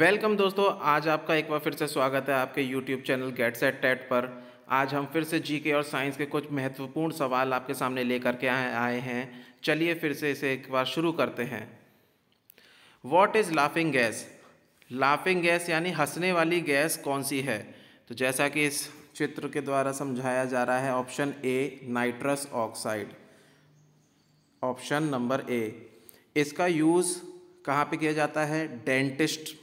welcome दोस्तों आज आपका एक बार फिर से स्वागत है आपके YouTube channel get set TET पर आज हम फिर से जीके और साइंस के कुछ महत्वपूर्ण सवाल आपके सामने लेकर के आए हैं चलिए फिर से इसे एक बार शुरू करते हैं what is laughing gas laughing gas यानी हंसने वाली गैस कौन सी है तो जैसा कि इस चित्र के द्वारा समझाया जा रहा है option A nitrous oxide option number A इसका यूज़ कहाँ पे किया जाता है डेंटिस्ट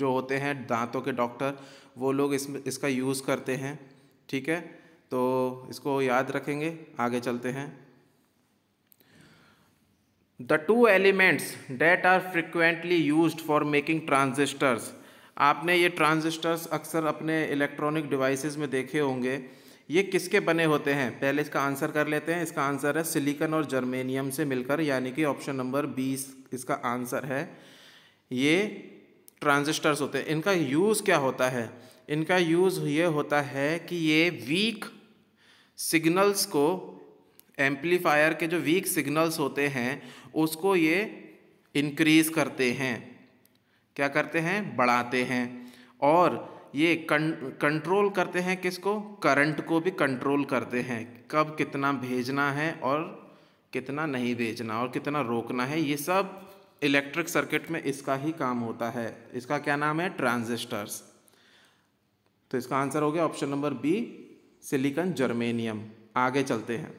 जो होते हैं दांतों के डॉक्टर वो लोग इस इसका यूज़ करते हैं ठीक है तो इसको याद रखेंगे आगे चलते हैं the two elements that are frequently use for making transistors आपने ये ट्रांजिस्टर्स अक्सर अपने इलेक्ट्रॉनिक डिवाइसेस में देखे होंगे ये किसके बने होते हैं पहले इसका आंसर कर लेते हैं इसका आंसर है सिलिकन और जर्मेनियम से मिलकर यानी कि ऑप्शन नंबर बीस इसका आंसर है ये ट्रांजिस्टर्स होते हैं इनका यूज़ क्या होता है इनका यूज़ ये होता है कि ये वीक सिग्नल्स को एम्पलीफायर के जो वीक सिग्नल्स होते हैं उसको ये इनक्रीज़ करते हैं क्या करते हैं बढ़ाते हैं और ये कं कंट्रोल करते हैं किसको करंट को भी कंट्रोल करते हैं कब कितना भेजना है और कितना नहीं भेजना और कितना रोकना है ये सब इलेक्ट्रिक सर्किट में इसका ही काम होता है इसका क्या नाम है ट्रांजिस्टर्स तो इसका आंसर हो गया option number B silicon germanium आगे चलते हैं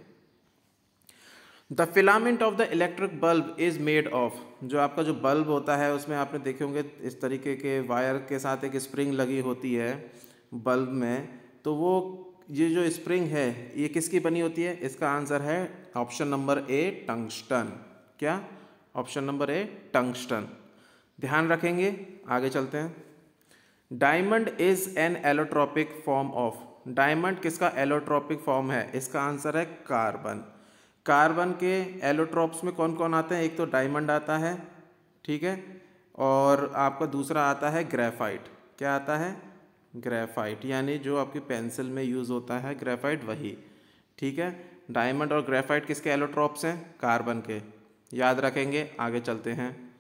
the filament of the electric bulb is made of जो आपका जो बल्ब होता है उसमें आपने देखे होंगे इस तरीके के वायर के साथ एक स्प्रिंग लगी होती है बल्ब में तो वो ये जो स्प्रिंग है ये किसकी बनी होती है इसका आंसर है ऑप्शन नंबर ए टंगस्टन क्या ऑप्शन नंबर ए टंगस्टन ध्यान रखेंगे आगे चलते हैं diamond is an allotropic form of diamond किसका एलोट्रॉपिक फॉर्म है इसका आंसर है कार्बन कार्बन के एलोट्रॉप्स में कौन कौन आते हैं एक तो डायमंड आता है ठीक है और आपका दूसरा आता है ग्रेफाइट क्या आता है ग्रेफाइट यानी जो आपकी पेंसिल में यूज़ होता है ग्रेफाइट वही ठीक है डायमंड और ग्रेफाइट किसके एलोट्रॉप्स हैं कार्बन के याद रखेंगे आगे चलते हैं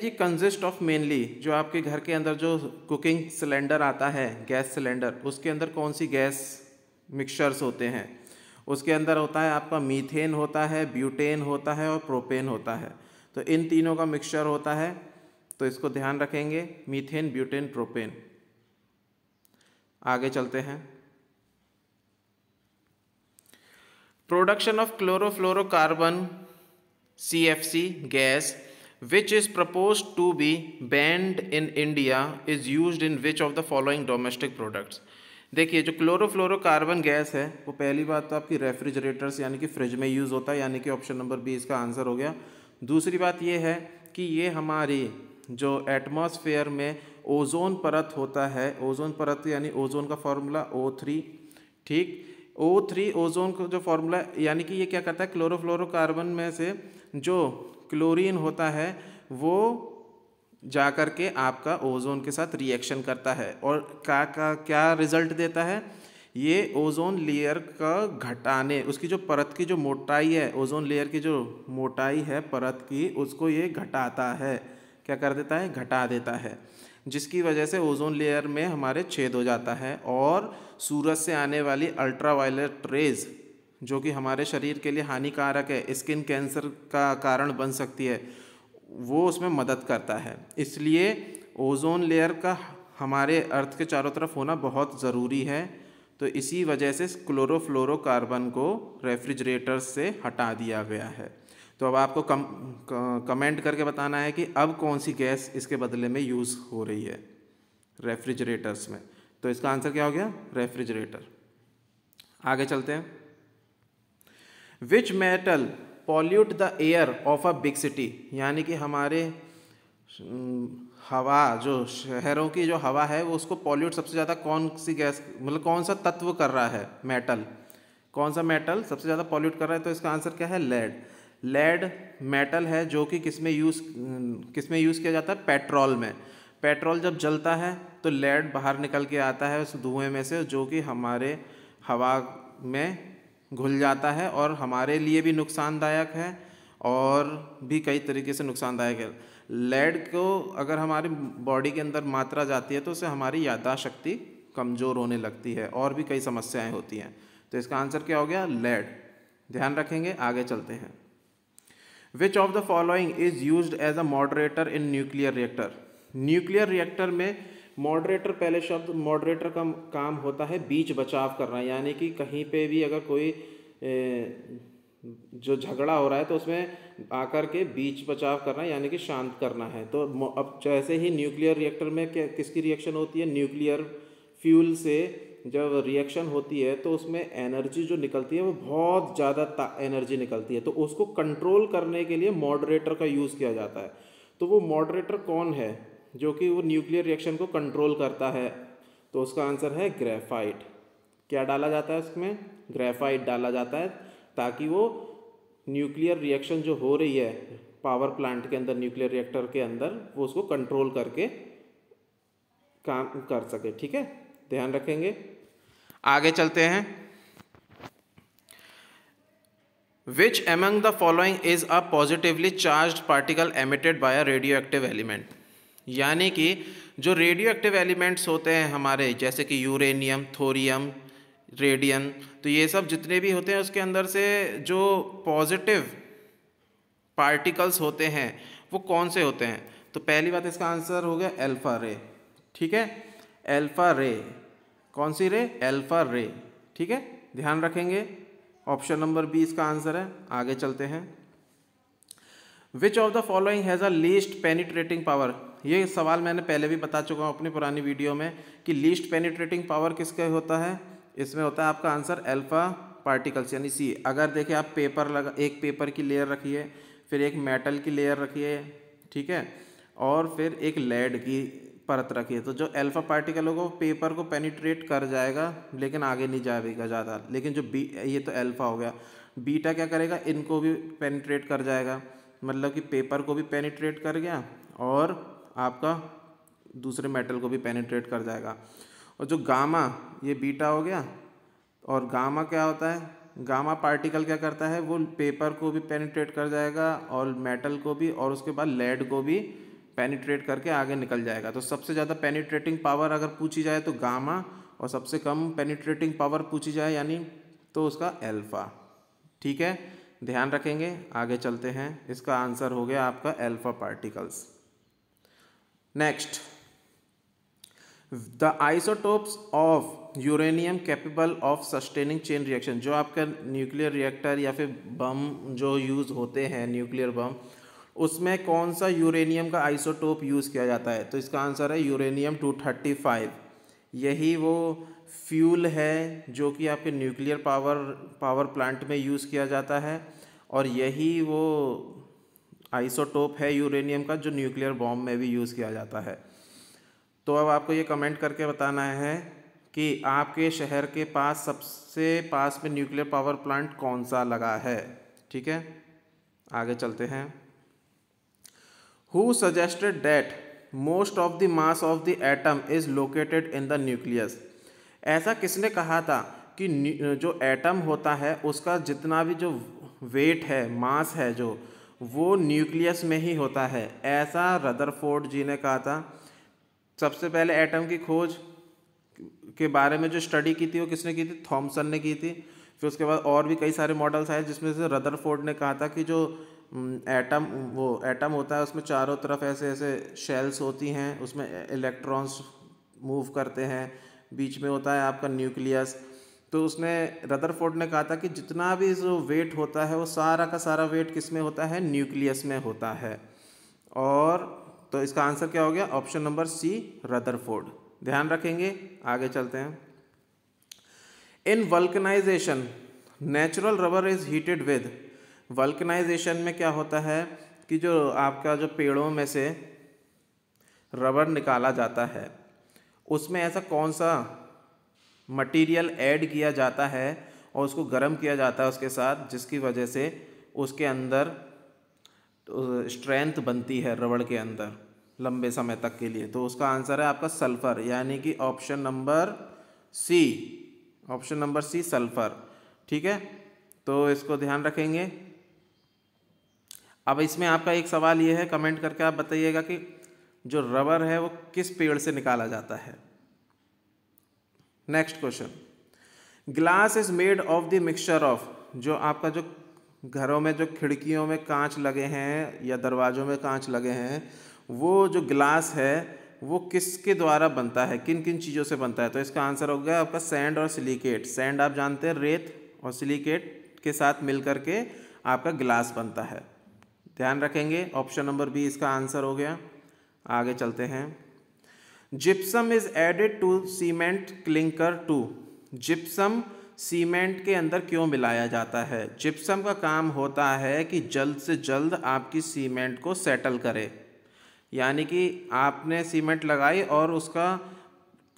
जी कंजिस्ट ऑफ मेनली जो आपके घर के अंदर जो कुकिंग सिलेंडर आता है गैस सिलेंडर उसके अंदर कौन सी गैस मिक्सचर्स होते हैं उसके अंदर होता है आपका मीथेन होता है ब्यूटेन होता है और प्रोपेन होता है तो इन तीनों का मिक्सचर होता है तो इसको ध्यान रखेंगे मीथेन ब्यूटेन प्रोपेन आगे चलते हैं production of chlorofluorocarbon CFC gas which is proposed to be banned in India is used in which of the following domestic products देखिए जो क्लोरोफ्लोरोकार्बन गैस है वो पहली बात तो आपकी रेफ्रिजरेटर्स यानी कि फ्रिज में यूज़ होता है यानी कि ऑप्शन नंबर बी इसका आंसर हो गया दूसरी बात ये है कि ये हमारी जो एटमॉस्फेयर में ओजोन परत होता है ओजोन परत यानी ओजोन का फॉर्मूला ओ थ्री ठीक ओ थ्री ओजोन का जो फॉर्मूला यानी कि ये क्या करता है क्लोरोफ्लोरोकार्बन में से जो क्लोरीन होता है वो जा कर के आपका ओजोन के साथ रिएक्शन करता है और का, का क्या रिजल्ट देता है ये ओजोन लेयर का घटाने उसकी जो परत की जो मोटाई है ओजोन लेयर की जो मोटाई है परत की उसको ये घटाता है क्या कर देता है घटा देता है जिसकी वजह से ओजोन लेयर में हमारे छेद हो जाता है और सूरज से आने वाली अल्ट्रा वायलेट रेज जो कि हमारे शरीर के लिए हानिकारक है स्किन कैंसर का कारण बन सकती है वो उसमें मदद करता है इसलिए ओजोन लेयर का हमारे अर्थ के चारों तरफ होना बहुत ज़रूरी है तो इसी वजह से क्लोरोफ्लोरोकार्बन को रेफ्रिजरेटर से हटा दिया गया है तो अब आपको कम कमेंट करके बताना है कि अब कौन सी गैस इसके बदले में यूज़ हो रही है रेफ्रिजरेटर्स में तो इसका आंसर क्या हो गया रेफ्रिजरेटर आगे चलते हैं which metal pollute the air of a big city यानी कि हमारे हम्म, हवा जो शहरों की जो हवा है वो उसको पॉल्यूट सबसे ज़्यादा कौन सी गैस मतलब कौन सा तत्व कर रहा है मेटल कौन सा मेटल सबसे ज़्यादा पॉल्यूट कर रहा है तो इसका आंसर क्या है लेड लेड मेटल है जो कि किस में यूज़ किस में यूज़ किया जाता है पेट्रोल में पेट्रोल जब जलता है तो लेड बाहर निकल के आता है उस धुएँ में से जो कि हमारे हवा में घुल जाता है और हमारे लिए भी नुकसानदायक है और भी कई तरीके से नुकसानदायक है लेड को अगर हमारे बॉडी के अंदर मात्रा जाती है तो उससे हमारी यादाश्त शक्ति कमज़ोर होने लगती है और भी कई समस्याएं होती हैं तो इसका आंसर क्या हो गया लेड ध्यान रखेंगे आगे चलते हैं which of the following is use as a moderator in nuclear reactor nuclear reactor में मॉडरेटर पहले शब्द मॉडरेटर का काम होता है बीच बचाव करना यानी कि कहीं पे भी अगर कोई जो झगड़ा हो रहा है तो उसमें आकर के बीच बचाव करना यानी कि शांत करना है तो अब जैसे ही न्यूक्लियर रिएक्टर में किसकी रिएक्शन होती है न्यूक्लियर फ्यूल से जब रिएक्शन होती है तो उसमें एनर्जी जो निकलती है वो बहुत ज़्यादा एनर्जी निकलती है तो उसको कंट्रोल करने के लिए मॉडरेटर का यूज़ किया जाता है तो वो मॉडरेटर कौन है जो कि वो न्यूक्लियर रिएक्शन को कंट्रोल करता है तो उसका आंसर है ग्रेफाइट क्या डाला जाता है उसमें ग्रेफाइट डाला जाता है ताकि वो न्यूक्लियर रिएक्शन जो हो रही है पावर प्लांट के अंदर न्यूक्लियर रिएक्टर के अंदर वो उसको कंट्रोल करके काम कर सके ठीक है ध्यान रखेंगे आगे चलते हैं which among the following is a positively charge particle emitted by a radioactive element यानी कि जो रेडियो एक्टिव एलिमेंट्स होते हैं हमारे जैसे कि यूरेनियम थोरियम रेडियन तो ये सब जितने भी होते हैं उसके अंदर से जो पॉजिटिव पार्टिकल्स होते हैं वो कौन से होते हैं तो पहली बात इसका आंसर हो गया एल्फ़ा रे ठीक है एल्फ़ा रे कौन सी रे एल्फा रे ठीक है ध्यान रखेंगे ऑप्शन नंबर बी इसका आंसर है आगे चलते हैं which of the following has a least penetrating power ये सवाल मैंने पहले भी बता चुका हूँ अपनी पुरानी वीडियो में कि लीस्ट पेनिट्रेटिंग पावर किसका होता है इसमें होता है आपका आंसर एल्फ़ा पार्टिकल्स यानी सी अगर देखिए आप पेपर लगा एक पेपर की लेयर रखिए फिर एक मेटल की लेयर रखिए ठीक है और फिर एक लेड की परत रखी है तो जो अल्फ़ा पार्टिकल होगा वो पेपर को पेनिट्रेट कर जाएगा लेकिन आगे नहीं जाएगा ज़्यादा लेकिन जो बी ये तो अल्फ़ा हो गया बीटा क्या करेगा इनको भी पेनिट्रेट कर जाएगा मतलब कि पेपर को भी पेनिट्रेट कर गया और आपका दूसरे मेटल को भी पेनिट्रेट कर जाएगा और जो गामा ये बीटा हो गया और गामा क्या होता है गामा पार्टिकल क्या करता है वो पेपर को भी पेनिट्रेट कर जाएगा और मेटल को भी और उसके बाद लेड को भी पेनिट्रेट करके आगे निकल जाएगा तो सबसे ज़्यादा पेनिट्रेटिंग पावर अगर पूछी जाए तो गामा और सबसे कम पेनिट्रेटिंग पावर पूछी जाए यानी तो उसका एल्फ़ा ठीक है ध्यान रखेंगे आगे चलते हैं इसका आंसर हो गया आपका alpha particles next the isotopes of uranium capable of sustaining chain reaction जो आपका न्यूक्लियर रिएक्टर या फिर बम जो यूज़ होते हैं न्यूक्लियर बम उसमें कौन सा यूरेनियम का आइसोटोप यूज़ किया जाता है तो इसका आंसर है यूरेनियम 235 यही वो फ्यूल है जो कि आपके न्यूक्लियर पावर पावर प्लांट में यूज़ किया जाता है और यही वो आइसोटोप है यूरेनियम का जो न्यूक्लियर बॉम्ब में भी यूज़ किया जाता है तो अब आपको ये कमेंट करके बताना है कि आपके शहर के पास सबसे पास में न्यूक्लियर पावर प्लांट कौन सा लगा है ठीक है आगे चलते हैं who suggested that most of the mass of the atom is located in the nucleus ऐसा किसने कहा था कि जो एटम होता है उसका जितना भी जो वेट है मास है जो वो न्यूक्लियस में ही होता है ऐसा रदरफोर्ड जी ने कहा था सबसे पहले एटम की खोज के बारे में जो स्टडी की थी वो किसने की थी थॉमसन ने की थी फिर उसके बाद और भी कई सारे मॉडल्स आए जिसमें से रदरफोर्ड ने कहा था कि जो एटम वो एटम होता है उसमें चारों तरफ ऐसे ऐसे शेल्स होती हैं उसमें इलेक्ट्रॉन्स मूव करते हैं बीच में होता है आपका न्यूक्लियस तो उसने रदरफोर्ड ने कहा था कि जितना भी जो वेट होता है वो सारा का सारा वेट किस में होता है न्यूक्लियस में होता है और तो इसका आंसर क्या हो गया ऑप्शन नंबर सी रदरफोर्ड ध्यान रखेंगे आगे चलते हैं in vulcanization natural rubber is heated with vulcanization में क्या होता है कि जो आपका जो पेड़ों में से रबर निकाला जाता है उसमें ऐसा कौन सा मटेरियल ऐड किया जाता है और उसको गर्म किया जाता है उसके साथ जिसकी वजह से उसके अंदर स्ट्रेंथ तो बनती है रबड़ के अंदर लंबे समय तक के लिए तो उसका आंसर है आपका सल्फ़र यानी कि option number C option number C sulphur ठीक है तो इसको ध्यान रखेंगे अब इसमें आपका एक सवाल ये है कमेंट करके आप बताइएगा कि जो रबर है वो किस पेड़ से निकाला जाता है next question glass is made of the mixture of जो आपका जो घरों में जो खिड़कियों में कांच लगे हैं या दरवाज़ों में कांच लगे हैं वो जो ग्लास है वो किसके द्वारा बनता है किन किन चीज़ों से बनता है तो इसका आंसर हो गया आपका सैंड और सिलिकेट सैंड आप जानते हैं रेत और सिलिकेट के साथ मिल करके आपका ग्लास बनता है ध्यान रखेंगे ऑप्शन नंबर बी इसका आंसर हो गया आगे चलते हैं gypsum is added to cement clinker to gypsum cement के अंदर क्यों मिलाया जाता है जिप्सम का काम होता है कि जल्द से जल्द आपकी सीमेंट को सेटल करे यानी कि आपने सीमेंट लगाई और उसका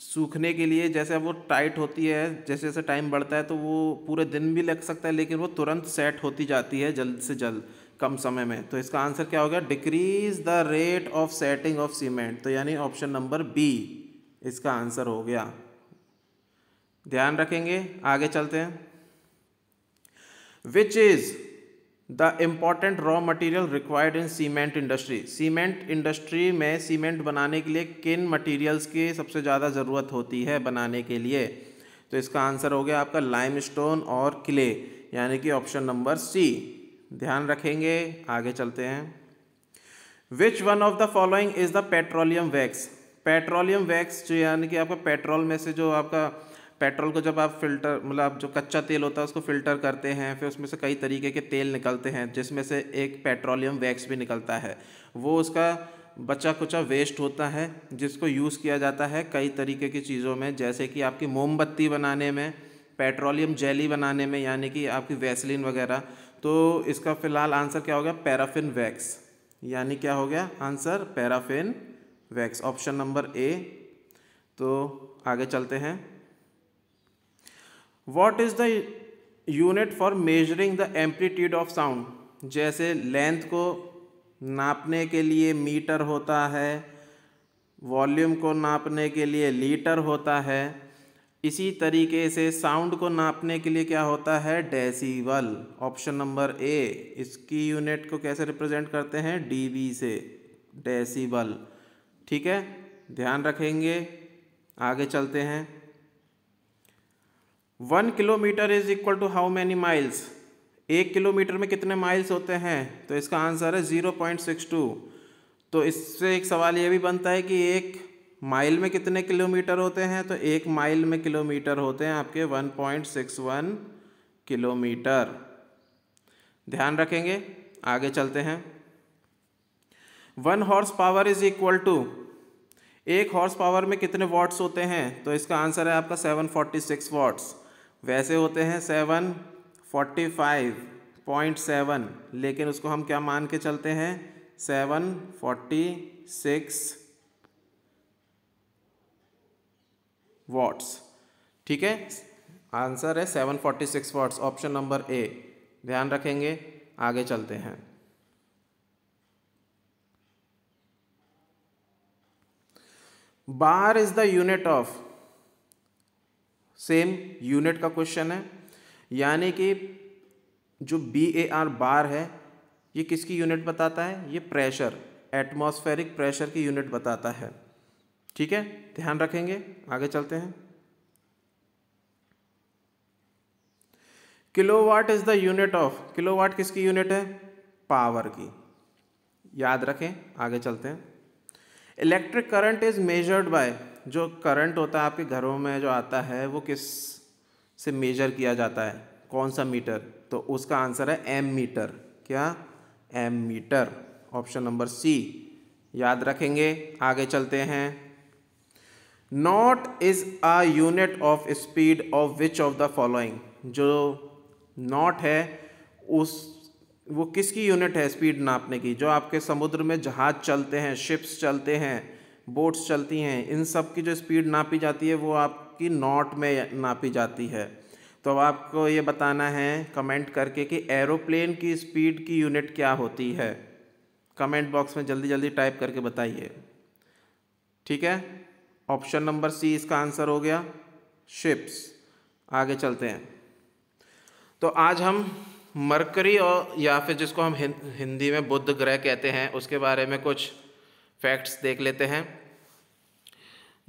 सूखने के लिए जैसे वो टाइट होती है जैसे जैसे टाइम बढ़ता है तो वो पूरे दिन भी लग सकता है लेकिन वो तुरंत सेट होती जाती है जल्द से जल्द कम समय में तो इसका आंसर क्या हो गया decrease the rate of setting of cement तो यानी ऑप्शन नंबर बी इसका आंसर हो गया ध्यान रखेंगे आगे चलते हैं which is the important raw material required in cement industry cement industry में सीमेंट बनाने के लिए किन मटेरियल्स की सबसे ज़्यादा ज़रूरत होती है बनाने के लिए तो इसका आंसर हो गया आपका लाइमस्टोन और क्ले यानी कि ऑप्शन नंबर सी ध्यान रखेंगे आगे चलते हैं which one of the following is the petroleum wax petroleum wax जो यानी कि आपका पेट्रोल में से जो आपका पेट्रोल को जब आप फिल्टर मतलब जो कच्चा तेल होता है उसको फिल्टर करते हैं फिर उसमें से कई तरीके के तेल निकलते हैं जिसमें से एक पेट्रोलियम वैक्स भी निकलता है वो उसका बचा कुचा वेस्ट होता है जिसको यूज़ किया जाता है कई तरीके की चीज़ों में जैसे कि आपकी मोमबत्ती बनाने में पेट्रोलियम जेली बनाने में यानी कि आपकी वैसलिन वगैरह तो इसका फ़िलहाल आंसर क्या हो गया पैराफिन वैक्स यानी क्या हो गया answer paraffin wax option number A तो आगे चलते हैं what is the unit for measuring the amplitude of sound जैसे लेंथ को नापने के लिए मीटर होता है वॉल्यूम को नापने के लिए लीटर होता है इसी तरीके से साउंड को नापने के लिए क्या होता है डेसीबल ऑप्शन नंबर ए इसकी यूनिट को कैसे रिप्रेजेंट करते हैं डीबी से डेसीबल ठीक है ध्यान रखेंगे आगे चलते हैं one kilometre is equal to how many miles एक किलोमीटर में कितने माइल्स होते हैं तो इसका आंसर है ज़ीरो पॉइंट सिक्स टू तो इससे एक सवाल ये भी बनता है कि एक माइल में कितने किलोमीटर होते हैं तो एक माइल में किलोमीटर होते हैं आपके 1.61 किलोमीटर ध्यान रखेंगे आगे चलते हैं one horsepower is equal to एक हॉर्स पावर में कितने वाट्स होते हैं तो इसका आंसर है आपका 746 वाट्स वैसे होते हैं 745.7 लेकिन उसको हम क्या मान के चलते हैं 746 वॉट्स ठीक है आंसर है seven forty six watts option number A ध्यान रखेंगे आगे चलते हैं bar is the unit of same unit का क्वेश्चन है यानी कि जो बी ए आर बार है ये किसकी यूनिट बताता है ये प्रेशर एटमॉस्फेरिक प्रेशर की यूनिट बताता है ठीक है ध्यान रखेंगे आगे चलते हैं kilowatt is the unit of kilowatt किसकी यूनिट है पावर की याद रखें आगे चलते हैं electric current is measured by जो करंट होता है आपके घरों में जो आता है वो किस से मेजर किया जाता है कौन सा मीटर तो उसका आंसर है एम मीटर क्या ammeter option number C याद रखेंगे आगे चलते हैं knot is a unit of speed of which of the following जो नॉट है उस वो किसकी यूनिट है स्पीड नापने की जो आपके समुद्र में जहाज़ चलते हैं शिप्स चलते हैं बोट्स चलती हैं इन सब की जो स्पीड नापी जाती है वो आपकी नॉट में नापी जाती है तो अब आपको ये बताना है कमेंट करके कि एरोप्लेन की स्पीड की यूनिट क्या होती है कमेंट बॉक्स में जल्दी जल्दी टाइप करके बताइए ठीक है ऑप्शन नंबर सी इसका आंसर हो गया शिप्स आगे चलते हैं तो आज हम मरकरी और या फिर जिसको हम हिंदी में बुद्ध ग्रह कहते हैं उसके बारे में कुछ फैक्ट्स देख लेते हैं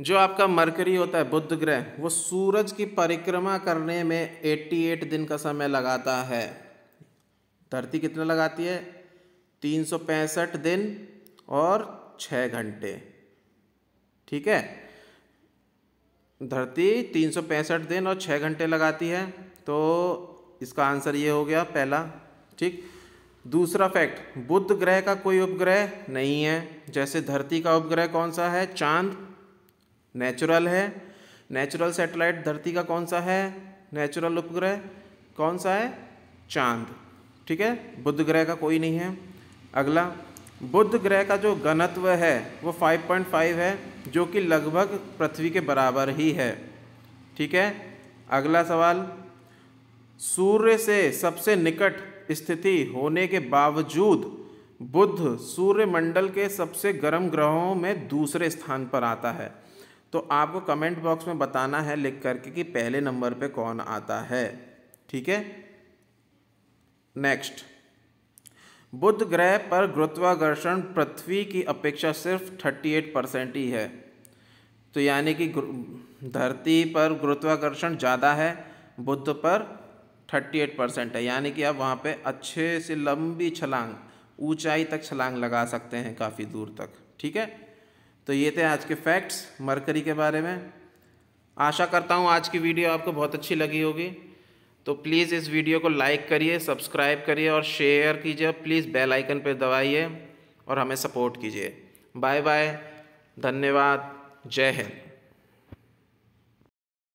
जो आपका मरकरी होता है बुद्ध ग्रह वो सूरज की परिक्रमा करने में 88 दिन का समय लगाता है धरती कितना लगाती है तीन दिन और 6 घंटे ठीक है धरती तीन दिन और छः घंटे लगाती है तो इसका आंसर ये हो गया पहला ठीक दूसरा फैक्ट बुध ग्रह का कोई उपग्रह नहीं है जैसे धरती का उपग्रह कौन सा है चांद नेचुरल है नेचुरल सैटेलाइट धरती का कौन सा है नेचुरल उपग्रह कौन सा है चांद ठीक है बुध ग्रह का कोई नहीं है अगला बुध ग्रह का जो घनत्व है वो 5.5 है जो कि लगभग पृथ्वी के बराबर ही है ठीक है अगला सवाल सूर्य से सबसे निकट स्थिति होने के बावजूद बुध सूर्यमंडल के सबसे गर्म ग्रहों में दूसरे स्थान पर आता है तो आपको कमेंट बॉक्स में बताना है लिख करके कि पहले नंबर पे कौन आता है ठीक है नेक्स्ट बुध ग्रह पर गुरुत्वाकर्षण पृथ्वी की अपेक्षा सिर्फ 38 परसेंट ही है तो यानी कि धरती पर गुरुत्वाकर्षण ज़्यादा है बुध पर 38 परसेंट है यानी कि आप वहाँ पे अच्छे से लंबी छलांग ऊंचाई तक छलांग लगा सकते हैं काफ़ी दूर तक ठीक है तो ये थे आज के फैक्ट्स मरकरी के बारे में आशा करता हूँ आज की वीडियो आपको बहुत अच्छी लगी होगी तो प्लीज़ इस वीडियो को लाइक करिए सब्सक्राइब करिए और शेयर कीजिए प्लीज़ बेल आइकन पर दबाइए और हमें सपोर्ट कीजिए बाय बाय धन्यवाद जय हिंद